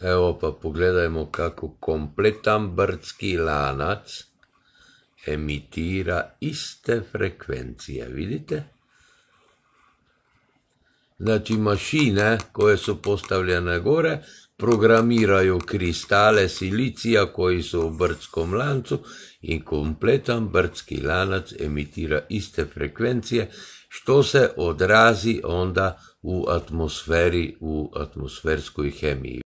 Evo pa pogledajmo kako kompletan brdski lanac emitira iste frekvencije, vidite? Znači mašine koje su postavljene gore programiraju kristale silicija koji su u brdskom lancu i kompletan brdski lanac emitira iste frekvencije što se odrazi onda u atmosferi, u atmosferskoj hemiji.